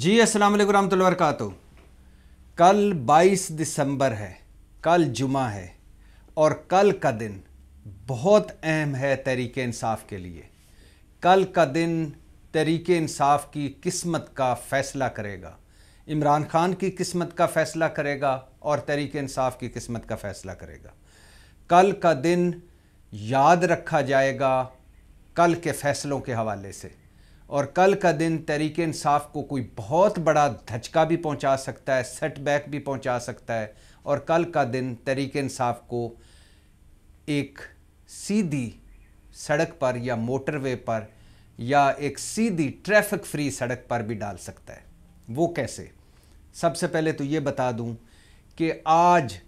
जी अस्सलाम वालेकुम रहमतुल्लाहि वरकत कल 22 दिसंबर है कल जुमा है और कल का दिन बहुत अहम है तरीक इंसाफ के लिए कल का दिन तहरीक इंसाफ की किस्मत का फ़ैसला करेगा इमरान खान की किस्मत का फ़ैसला करेगा और तरीक इंसाफ की किस्मत का फ़ैसला करेगा कल का दिन याद रखा जाएगा कल के फ़ैसलों के हवाले से और कल का दिन तहरीक इंसाफ को कोई बहुत बड़ा धचका भी पहुंचा सकता है सेटबैक भी पहुंचा सकता है और कल का दिन तहरीक इंसाफ को एक सीधी सड़क पर या मोटरवे पर या एक सीधी ट्रैफिक फ्री सड़क पर भी डाल सकता है वो कैसे सबसे पहले तो ये बता दूं कि आज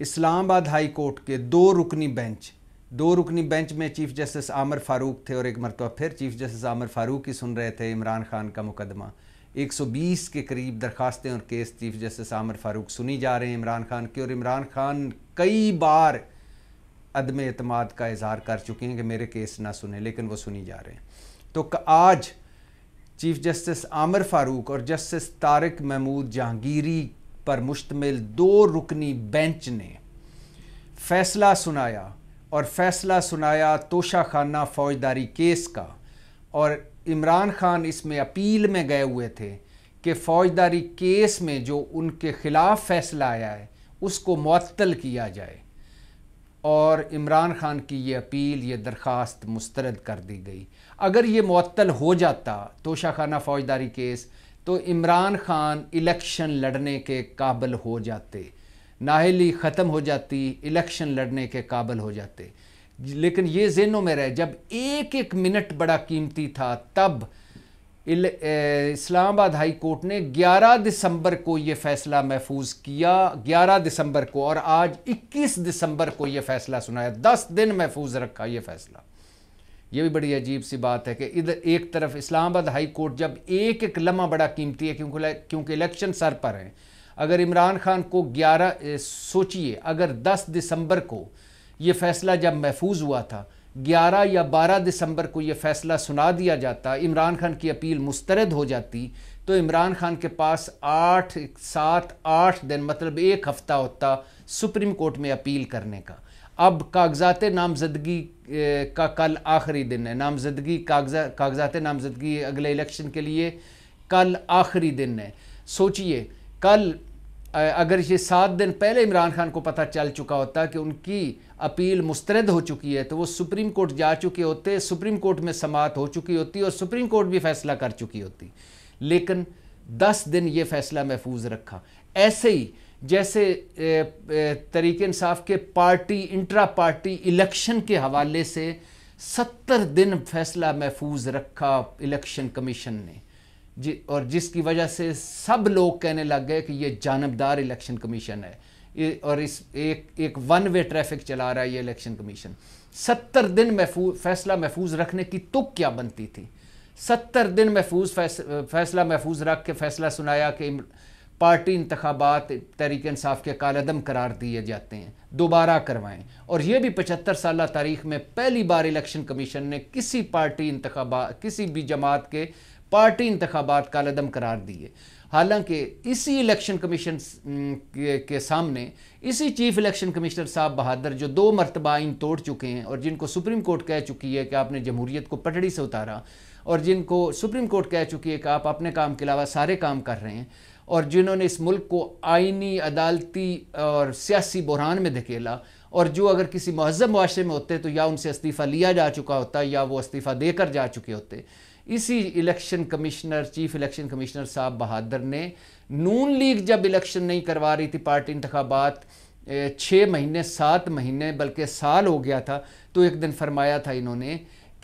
इस्लामाबाद हाई कोर्ट के दो रुकनी बेंच दो रुकनी बेंच में चीफ जस्टिस आमर फारूक थे और एक मरतबा फिर चीफ जस्टिस आमर फारूक ही सुन रहे थे इमरान खान का मुकदमा 120 के करीब दरखास्तें और case chief justice Aamer Farooq सुनी जा रहे हैं इमरान खान की और इमरान खान कई बार अदम अतमाद का इजहार कर चुके हैं कि मेरे केस ना सुने लेकिन वो सुनी जा रहे हैं तो आज चीफ जस्टिस आमर फारूक और जस्टिस तारक महमूद जहांगीरी पर मुश्तमिल दो रुकनी बेंच ने फैसला सुनाया और फैसला सुनाया तोशा खाना फौजदारी केस का और इमरान खान इसमें अपील में गए हुए थे कि फौजदारी केस में जो उनके ख़िलाफ़ फैसला आया है उसको मअतल किया जाए और इमरान खान की ये अपील ये दरख्वास्त मुस्तरद कर दी गई अगर ये मअतल हो जाता तोशा खाना फौजदारी केस तो इमरान खान इलेक्शन लड़ने के काबिल हो जाते नाहली ख़त्म हो जाती इलेक्शन लड़ने के काबल हो जाते लेकिन ये जेनों में रहे जब एक एक मिनट बड़ा कीमती था तब इस्लामाबाद हाई कोर्ट ने 11 दिसंबर को ये फ़ैसला महफूज किया 11 दिसंबर को और आज 21 दिसंबर को ये फ़ैसला सुनाया 10 दिन महफूज रखा ये फ़ैसला ये भी बड़ी अजीब सी बात है कि इधर एक तरफ इस्लामाबाद हाई कोर्ट जब एक एक लम्हा बड़ा कीमती है क्योंकि क्योंकि इलेक्शन सर पर हैं अगर इमरान खान को ग्यारह सोचिए अगर दस दिसंबर को ये फ़ैसला जब महफूज हुआ था ग्यारह या बारह दिसंबर को ये फ़ैसला सुना दिया जाता इमरान खान की अपील मुस्तरद हो जाती तो इमरान खान के पास आठ सात आठ दिन मतलब एक हफ़्ता होता सुप्रीम कोर्ट में अपील करने का अब कागजात नामजदगी का कल आखिरी दिन है नामजदगी कागजा कागजात नामजदगी अगले इलेक्शन के लिए कल आखिरी दिन है सोचिए कल अगर ये सात दिन पहले इमरान खान को पता चल चुका होता कि उनकी अपील मुस्तरद हो चुकी है तो वो सुप्रीम कोर्ट जा चुके होते सुप्रीम कोर्ट में समात हो चुकी होती और सुप्रीम कोर्ट भी फैसला कर चुकी होती लेकिन दस दिन ये फैसला महफूज रखा ऐसे ही जैसे तरीके इंसाफ के पार्टी इंट्रा पार्टी इलेक्शन के हवाले से सत्तर दिन फैसला महफूज रखा इलेक्शन कमीशन ने जि, और जिसकी वजह से सब लोग कहने लग गए कि ये जानबदार इलेक्शन कमीशन है और इस एक एक वन वे ट्रैफिक चला रहा है ये इलेक्शन कमीशन सत्तर दिन महफू फैसला महफूज रखने की तुक क्या बनती थी सत्तर दिन महफूज फैस, फैसला महफूज रख के फैसला सुनाया कि पार्टी इंतबात तहरीक इंसाफ के कालदम करार दिए जाते हैं दोबारा करवाएं और यह भी पचहत्तर साल तारीख में पहली बार इलेक्शन कमीशन ने किसी पार्टी इंतबा किसी भी जमात के पार्टी इंतबात कालदम करार दिए हालांकि इसी इलेक्शन कमीशन के, सामने इसी चीफ इलेक्शन कमिश्नर साहब बहादुर जो दो मरतबा आइन तोड़ चुके हैं और जिनको सुप्रीम कोर्ट कह चुकी है कि आपने जमहूरीत को पटड़ी से उतारा और जिनको सुप्रीम कोर्ट कह चुकी है कि आप अपने काम के अलावा सारे काम कर रहे हैं और जिन्होंने इस मुल्क को आइनी अदालती और सियासी बहरान में धकेला और जो अगर किसी महजब माशरे में होते तो या उनसे इस्तीफ़ा लिया जा चुका होता या वो इस्तीफ़ा देकर जा चुके होते इसी election commissioner chief election commissioner साहब बहादुर ने नून लीग जब इलेक्शन नहीं करवा रही थी पार्टी इंतबात छः महीने सात महीने बल्कि साल हो गया था तो एक दिन फरमाया था इन्होंने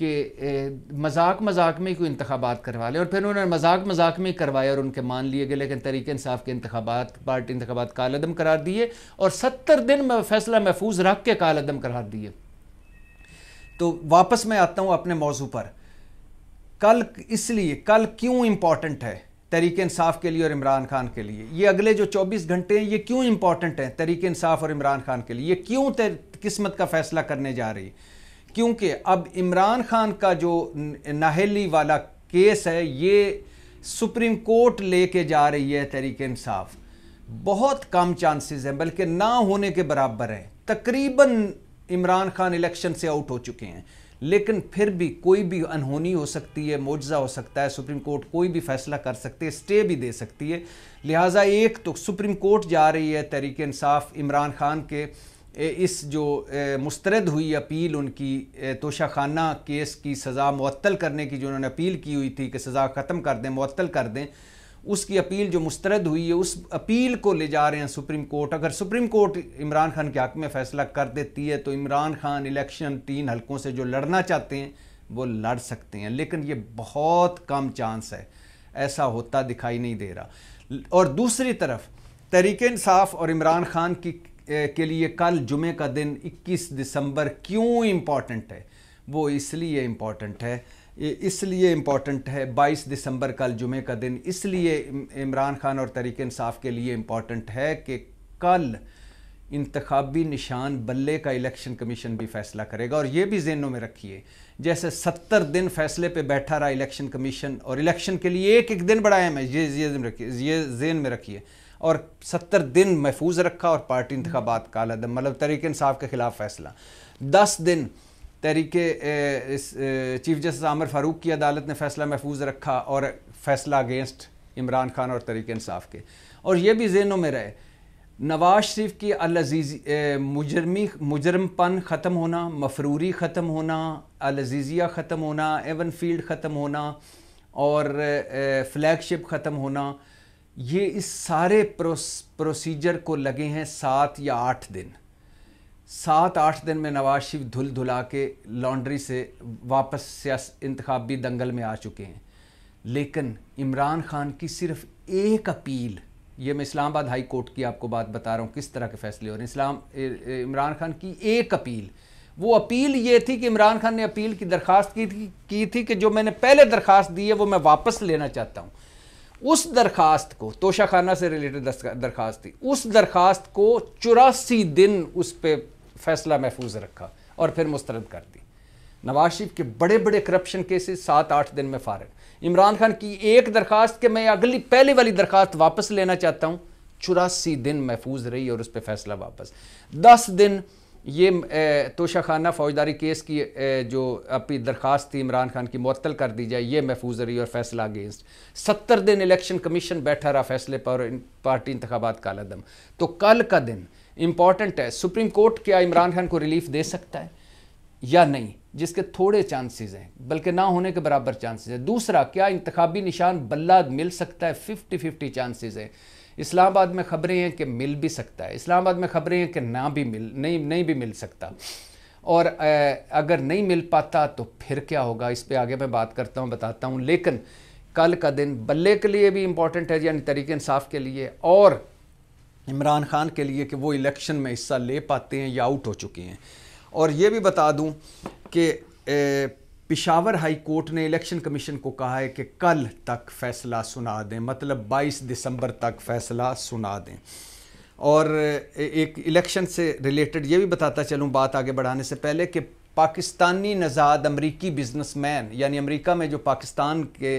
कि मजाक मजाक में कोई इंतबात करवा लें और फिर उन्होंने मजाक मजाक में करवाया और उनके मान लिए गए लेकिन तरीके इंसाफ के इंतबात पार्टी इंतबात कालदम करार दिए और सत्तर दिन में फैसला महफूज रख के कालदम करार दिए तो वापस मैं आता हूँ अपने मौजू पर कल इसलिए कल क्यों इंपॉर्टेंट है तरीके इंसाफ के लिए और इमरान खान के लिए ये अगले जो 24 घंटे हैं ये क्यों इंपॉर्टेंट हैं तरीके इंसाफ और इमरान खान के लिए ये क्यों किस्मत का फैसला करने जा रही क्योंकि अब इमरान खान का जो नाहली वाला केस है ये सुप्रीम कोर्ट लेके जा रही है तरीके इंसाफ बहुत कम चांसेस हैं बल्कि ना होने के बराबर हैं तकरीबन इमरान खान इलेक्शन से आउट हो चुके हैं लेकिन फिर भी कोई भी अनहोनी हो सकती है मुआवजा हो सकता है सुप्रीम कोर्ट कोई भी फैसला कर सकती है स्टे भी दे सकती है लिहाजा एक तो सुप्रीम कोर्ट जा रही है तहरीक इंसाफ इमरान खान के इस जो मुस्तरद हुई अपील उनकी तोशाखाना केस की सज़ा मअतल करने की जो उन्होंने अपील की हुई थी कि सज़ा ख़त्म कर दें मअतल कर दें उसकी अपील जो मुस्तरद हुई है उस अपील को ले जा रहे हैं सुप्रीम कोर्ट अगर सुप्रीम कोर्ट इमरान खान के हक में फैसला कर देती है तो इमरान खान इलेक्शन तीन हलकों से जो लड़ना चाहते हैं वो लड़ सकते हैं लेकिन ये बहुत कम चांस है ऐसा होता दिखाई नहीं दे रहा और दूसरी तरफ तहरीक इंसाफ और इमरान खान की के लिए कल जुमे का दिन 21 दिसंबर क्यों इम्पॉर्टेंट है वो इसलिए इम्पॉर्टेंट है इसलिए इम्पॉर्टेंट है 22 दिसंबर कल जुमे का दिन इसलिए इमरान खान और तरीक इंसाफ के लिए इम्पॉर्टेंट है कि कल इंतबी निशान बल्ले का इलेक्शन कमीशन भी फैसला करेगा और ये भी जेनों में रखिए जैसे सत्तर दिन फैसले पे बैठा रहा इलेक्शन कमीशन और इलेक्शन के लिए एक एक दिन बड़ा अहम है ये ये ये जेन में रखिए और सत्तर दिन महफूज रखा और पार्टी इंतबात काला मतलब तरीक इंसाफ के खिलाफ फैसला दस दिन तहरीक चीफ जस्टिस आमर फारूक की अदालत ने फैसला महफूज रखा और फैसला अगेंस्ट इमरान खान और तरीक इंसाफ के और ये भी जेनों में रहे नवाज शरीफ की अलजीजी मुजरमी मुजरमपन ख़त्म होना मफरूरी ख़त्म होना अलजीज़िया ख़त्म होना एवन फील्ड ख़त्म होना और फ्लैगशिप ख़त्म होना ये इस सारे प्रोस, प्रोसीजर को लगे हैं सात या आठ दिन सात आठ दिन में नवाज शरीफ धुल धुला के लॉन्ड्री से वापस इंतबी दंगल में आ चुके हैं लेकिन इमरान खान की सिर्फ एक अपील ये मैं इस्लामाबाद हाई कोर्ट की आपको बात बता रहा हूँ किस तरह के फैसले हो रहे हैं इस्लाम इमरान खान की एक अपील वो अपील ये थी कि इमरान खान ने अपील की दरख्वास्त की थी की थी कि जो मैंने पहले दरख्वास्त दी है वो मैं वापस लेना चाहता हूँ उस दरख्वास्त को तोशाखाना से रिलेटेड दरख्वास्त थी उस दरख्वास्त को चौरासी दिन उस पर फैसला महफूज रखा और फिर मुस्तरद कर दी नवाज शरीफ के बड़े बड़े करप्शन केसेस सात आठ दिन में फारग इमरान खान की एक दरखास्त के मैं अगली पहले वाली दरखास्त वापस लेना चाहता हूँ चौरासी दिन महफूज रही और उस पर फैसला वापस दस दिन ये तोशाखाना फौजदारी केस की जो अपनी दरखास्त थी इमरान खान की मअतल कर दी जाए ये महफूज रही और फैसला अगेंस्ट सत्तर दिन इलेक्शन कमीशन बैठा रहा फैसले पर पार्टी इंतबात का लदम तो कल का दिन इम्पॉर्टेंट है सुप्रीम कोर्ट क्या इमरान खान को रिलीफ दे सकता है या नहीं जिसके थोड़े चांसेस हैं बल्कि ना होने के बराबर चांसेस हैं दूसरा क्या इंतबी निशान बल्ला मिल सकता है फिफ्टी फिफ्टी चांसेस हैं इस्लामाबाद में खबरें हैं कि मिल भी सकता है इस्लामाबाद में खबरें हैं कि ना भी मिल नहीं नहीं भी मिल सकता और अगर नहीं मिल पाता तो फिर क्या होगा इस पर आगे मैं बात करता हूँ बताता हूँ लेकिन कल का दिन बल्ले के लिए भी इम्पॉर्टेंट है यानी तरीके इंसाफ के लिए और इमरान खान के लिए कि वो इलेक्शन में हिस्सा ले पाते हैं या आउट हो चुके हैं और ये भी बता दूं कि पिशावर हाई कोर्ट ने इलेक्शन कमीशन को कहा है कि कल तक फैसला सुना दें मतलब 22 दिसंबर तक फैसला सुना दें और एक इलेक्शन से रिलेटेड ये भी बताता चलूँ बात आगे बढ़ाने से पहले कि पाकिस्तानी नज़ाद अमरीकी बिजनेसमैन यानी अमरीका में जो पाकिस्तान के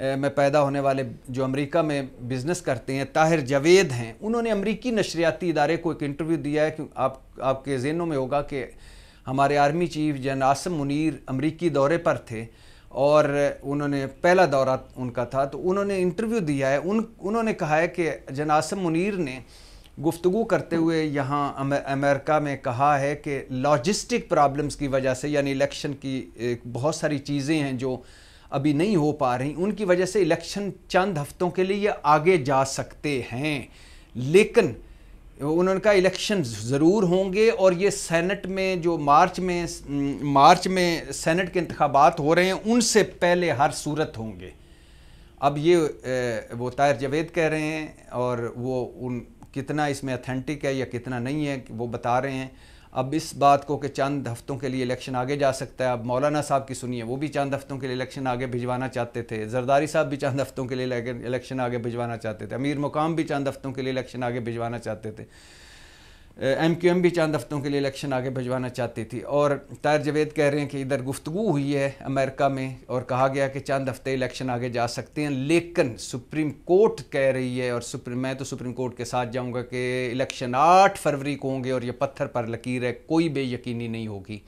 में पैदा होने वाले जो अमेरिका में बिज़नेस करते हैं ताहिर जावेद हैं उन्होंने अमेरिकी नशरियाती इदारे को एक इंटरव्यू दिया है कि आप आपके जहनों में होगा कि हमारे आर्मी चीफ जन आसम मुनीर अमरीकी दौरे पर थे और उन्होंने पहला दौरा उनका था तो उन्होंने इंटरव्यू दिया है उन उन्होंने कहा है कि जन आसम मुनीर ने गुफ्तु करते हुए यहाँ अमेरिका में कहा है कि लॉजिस्टिक प्रॉब्लम्स की वजह से यानी इलेक्शन की बहुत सारी चीज़ें हैं जो अभी नहीं हो पा रही उनकी वजह से इलेक्शन चंद हफ्तों के लिए आगे जा सकते हैं लेकिन उनका इलेक्शन ज़रूर होंगे और ये सेनेट में जो मार्च में मार्च में सेनेट के इंतबात हो रहे हैं उनसे पहले हर सूरत होंगे अब ये वो तायर जवेद कह रहे हैं और वो उन कितना इसमें अथेंटिक है या कितना नहीं है वो बता रहे हैं अब इस बात को कि चंद हफ्तों के लिए इलेक्शन आगे जा सकता है अब मौलाना साहब की सुनिए वो भी चंद हफ्तों के लिए इलेक्शन आगे भिजवाना चाहते थे जरदारी साहब भी चंद हफ्तों के लिए इलेक्शन आगे भिजवाना चाहते थे अमीर मुकाम भी चंद हफ्तों के लिए इलेक्शन आगे भिजवाना चाहते थे एम क्यू एम भी चंद हफ्तों के लिए इलेक्शन आगे भिजवाना चाहती थी और तार जवेद कह रहे हैं कि इधर गुफ्तु हुई है अमेरिका में और कहा गया कि चंद हफ्ते इलेक्शन आगे जा सकते हैं लेकिन सुप्रीम कोर्ट कह रही है और सुप्रीम मैं तो सुप्रीम कोर्ट के साथ जाऊंगा कि इलेक्शन आठ फरवरी को होंगे और ये पत्थर पर लकीर है कोई बेयकीनी नहीं होगी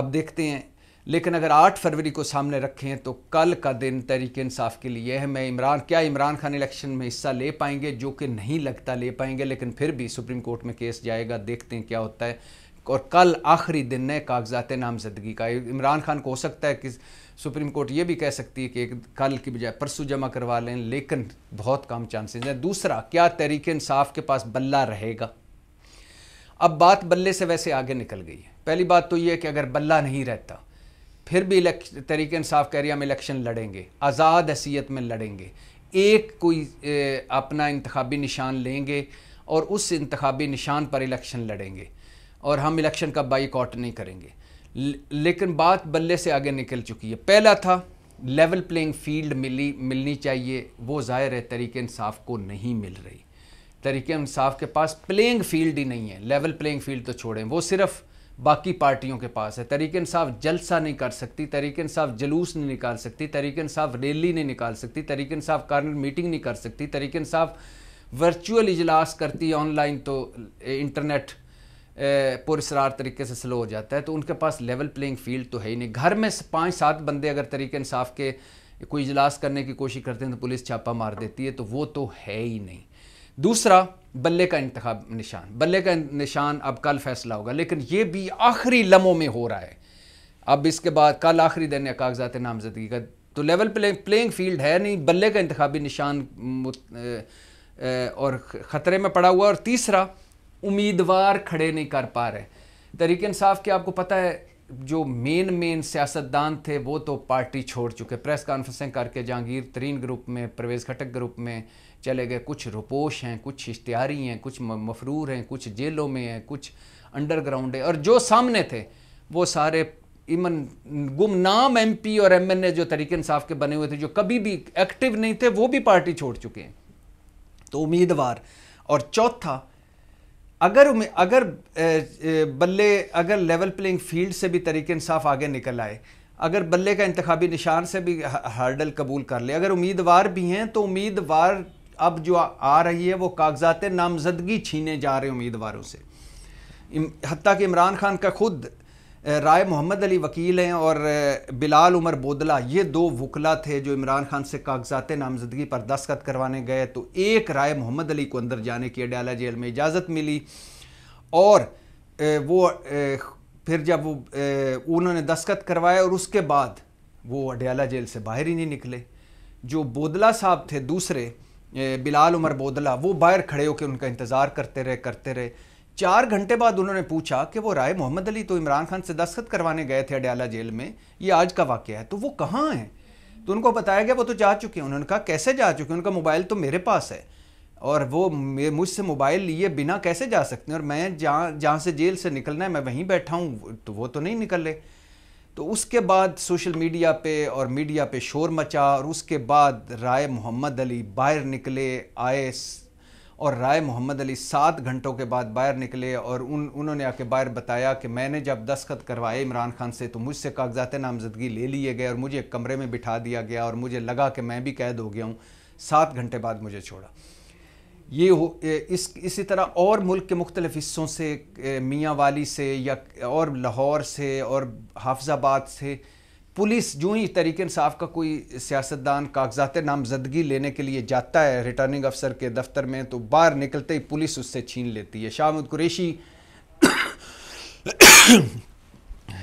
अब देखते हैं लेकिन अगर 8 फरवरी को सामने रखें तो कल का दिन तहरीक इंसाफ के लिए है मैं इमरान क्या इमरान खान इलेक्शन में हिस्सा ले पाएंगे जो कि नहीं लगता ले पाएंगे लेकिन फिर भी सुप्रीम कोर्ट में केस जाएगा देखते हैं क्या होता है और कल आखिरी दिन है कागजात नामजदगी का इमरान खान को हो सकता है कि सुप्रीम कोर्ट ये भी कह सकती है कि एक कल की बजाय परसों जमा करवा लें लेकिन बहुत कम चांसेज हैं दूसरा क्या तहरीक इंसाफ के पास बल्ला रहेगा अब बात बल्ले से वैसे आगे निकल गई है पहली बात तो ये है कि अगर बल्ला नहीं रहता फिर भी तरीके इंसाफ कैरिया में इलेक्शन लड़ेंगे आज़ाद हैसीत में लड़ेंगे एक कोई ए, अपना इंतबी निशान लेंगे और उस इंतबी निशान पर इलेक्शन लड़ेंगे और हम इलेक्शन का बाइकआउट नहीं करेंगे लेकिन बात बल्ले से आगे निकल चुकी है पहला था लेवल प्लेइंग फील्ड मिली मिलनी चाहिए वो ज़ाहिर है तरीके इंसाफ को नहीं मिल रही तरीके इंसाफ के पास प्लेइंग फील्ड ही नहीं है लेवल प्लेइंग फील्ड तो छोड़ें वो सिर्फ़ बाकी पार्टियों के पास है तरीके इंसाफ जलसा नहीं कर सकती तरीके इंसाफ जलूस नहीं निकाल सकती तरीके इंसाफ रैली नहीं निकाल सकती तरीके इंसाफ कार्नर मीटिंग नहीं कर सकती तरीके इंसाफ वर्चुअल इजलास करती है ऑनलाइन तो इंटरनेट पुरसरार तरीके से स्लो हो जाता है तो उनके पास लेवल प्लेइंग फील्ड तो है ही नहीं घर में पाँच सात बंदे अगर तरीके इंसाफ के कोई इजलास करने की कोशिश करते हैं तो पुलिस छापा मार देती है तो वो तो है ही नहीं दूसरा बल्ले का इंतखा निशान बल्ले का निशान अब कल फैसला होगा लेकिन ये भी आखिरी लम्हों में हो रहा है अब इसके बाद कल आखिरी दिन या कागजात नामजदगी का तो लेवल प्ले, प्लेइंग फील्ड है नहीं बल्ले का इंतबी निशान और ख़तरे में पड़ा हुआ और तीसरा उम्मीदवार खड़े नहीं कर पा रहे तरीके इंसाफ के आपको पता है जो मेन मेन सियासतदान थे वो तो पार्टी छोड़ चुके प्रेस कॉन्फ्रेंसिंग करके जहांगीर तरीन ग्रुप में परवेज़ खटक ग्रुप में चले गए कुछ रुपोश हैं कुछ इश्तियारी हैं कुछ मफरूर हैं कुछ जेलों में हैं कुछ अंडरग्राउंड है और जो सामने थे वो सारे इमन गुमनाम एमपी और एमएनए जो तरीके इंसाफ के बने हुए थे जो कभी भी एक्टिव नहीं थे वो भी पार्टी छोड़ चुके हैं तो उम्मीदवार और चौथा अगर अगर बल्ले अगर लेवल प्लेइंग फील्ड से भी तरीके इंसाफ आगे निकल आए अगर बल्ले का इंतबी निशान से भी हर्डल कबूल कर ले अगर उम्मीदवार भी हैं तो उम्मीदवार अब जो आ रही है वो कागजात नामजदगी छीने जा रहे उम्मीदवारों से हती कि इमरान खान का खुद राय मोहम्मद अली वकील हैं और बिलाल उमर बोदला ये दो वकला थे जो इमरान खान से कागजात नामजदगी पर दस्खत करवाने गए तो एक राय मोहम्मद अली को अंदर जाने की अड्याला जेल में इजाज़त मिली और वो फिर जब वो उन्होंने दस्खत करवाए और उसके बाद वो अडयाला जेल से बाहर ही नहीं निकले जो बोदला साहब थे दूसरे बिलाल उमर बोदला वो बाहर खड़े होकर उनका इंतज़ार करते रहे करते रहे चार घंटे बाद उन्होंने पूछा कि वो राय मोहम्मद अली तो इमरान खान से दस्खत करवाने गए थे अडयाला जेल में ये आज का वाक्य है तो वो कहाँ हैं तो उनको बताया गया वो तो जा चुके हैं उन्होंने कहा कैसे जा चुके हैं उनका मोबाइल तो मेरे पास है और वो मुझसे मोबाइल लिए बिना कैसे जा सकते हैं और मैं जहाँ जहाँ से जेल से निकलना है मैं वहीं बैठा हूँ तो वो तो नहीं निकल रहे तो उसके बाद सोशल मीडिया पे और मीडिया पे शोर मचा और उसके बाद राय मोहम्मद अली बाहर निकले आए और राय मोहम्मद अली सात घंटों के बाद बाहर निकले और उन उन्होंने आके बाहर बताया कि मैंने जब दस्खत करवाए इमरान खान से तो मुझसे कागजात नामजदगी ले लिए गए और मुझे एक कमरे में बिठा दिया गया और मुझे लगा कि मैं भी कैद हो गया हूँ सात घंटे बाद मुझे छोड़ा ये हो इस इसी तरह और मुल्क के मुख्तलिफ हिस्सों से मियाँ वाली से या और लाहौर से और हाफजाबाद से पुलिस जो ही तरीके इंसाफ का कोई सियासतदान कागजात नामजदगी लेने के लिए जाता है रिटर्निंग अफसर के दफ्तर में तो बाहर निकलते ही पुलिस उससे छीन लेती है शाहमद कुरेशी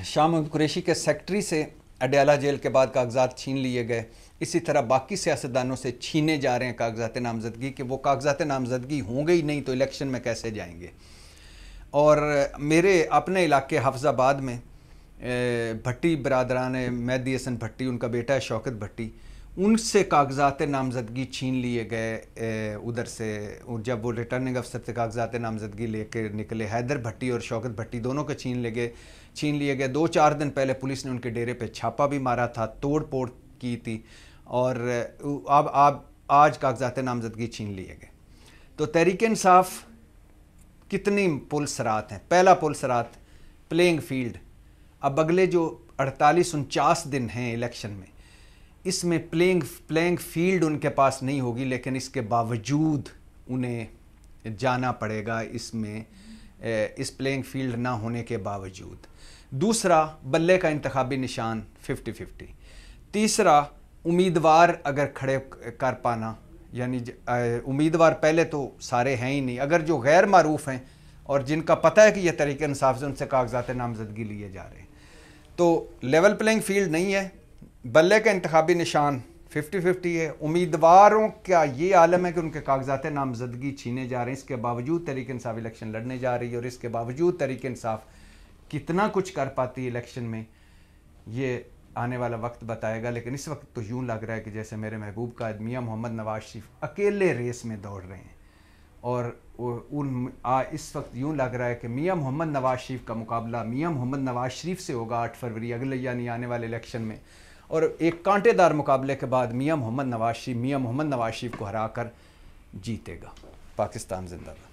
शाहमद कुरेशी के सेक्रेटरी से अडयाला जेल के बाद कागजात छीन लिए गए इसी तरह बाकी सियासतदानों से छीने जा रहे हैं कागजात नामजदगी कि वो कागजात नामजदगी होंगे ही नहीं तो इलेक्शन में कैसे जाएंगे और मेरे अपने इलाके हाफज़ाबाद में भट्टी बरदरान मैदी हसन भट्टी उनका बेटा है शौकत भट्टी उनसे कागजात नामजदगी छीन लिए गए उधर से जब वो रिटर्निंग अफसर से कागजात नामजदगी कर निकले हैदर भट्टी और शौकत भट्टी दोनों को छीन ले गए छीन लिए गए दो चार दिन पहले पुलिस ने उनके डेरे पे छापा भी मारा था तोड़ की थी और अब आप आज कागजात नामजदगी छीन लिए गए तो तहरीक इंसाफ कितनी पुल सरात हैं पहला पुल सरात प्लेइंग फील्ड अब अगले जो अड़तालीस उनचास दिन हैं इलेक्शन में इसमें प्लेइंग प्लेइंग फील्ड उनके पास नहीं होगी लेकिन इसके बावजूद उन्हें जाना पड़ेगा इसमें इस प्लेइंग फील्ड ना होने के बावजूद दूसरा बल्ले का इंतबी निशान फिफ्टी फिफ्टी तीसरा उम्मीदवार अगर खड़े कर पाना यानी उम्मीदवार पहले तो सारे हैं ही नहीं अगर जो गैर मरूफ हैं और जिनका पता है कि यह तरीके इंसाफ से उनसे कागजात नामजदगी लिए जा रहे हैं तो लेवल प्लेइंग फील्ड नहीं है बल्ले का इंतबी निशान फिफ्टी फिफ्टी है उम्मीदवारों का ये आलम है कि उनके कागजात नामजदगी छीने जा रहे हैं इसके बावजूद तरीके इंसाफ इलेक्शन लड़ने जा रही है और इसके बावजूद तरीके इंसाफ कितना कुछ कर पाती है इलेक्शन में ये आने वाला वक्त बताएगा लेकिन इस वक्त तो यूँ लग रहा है कि जैसे मेरे महबूब का आदमिया मोहम्मद नवाज शरीफ अकेले रेस में दौड़ रहे हैं और उन आ, इस वक्त यूँ लग रहा है कि मियाँ मोहम्मद नवाज शरीफ का मुकाबला मियाँ मोहम्मद नवाज शरीफ से होगा आठ फरवरी अगले यानी आने वाले इलेक्शन में और एक कांटेदार मुकाबले के बाद मियाँ मोहम्मद नवाज शरीफ मियाँ मोहम्मद नवाज शरीफ को हरा कर जीतेगा पाकिस्तान जिंदाबाद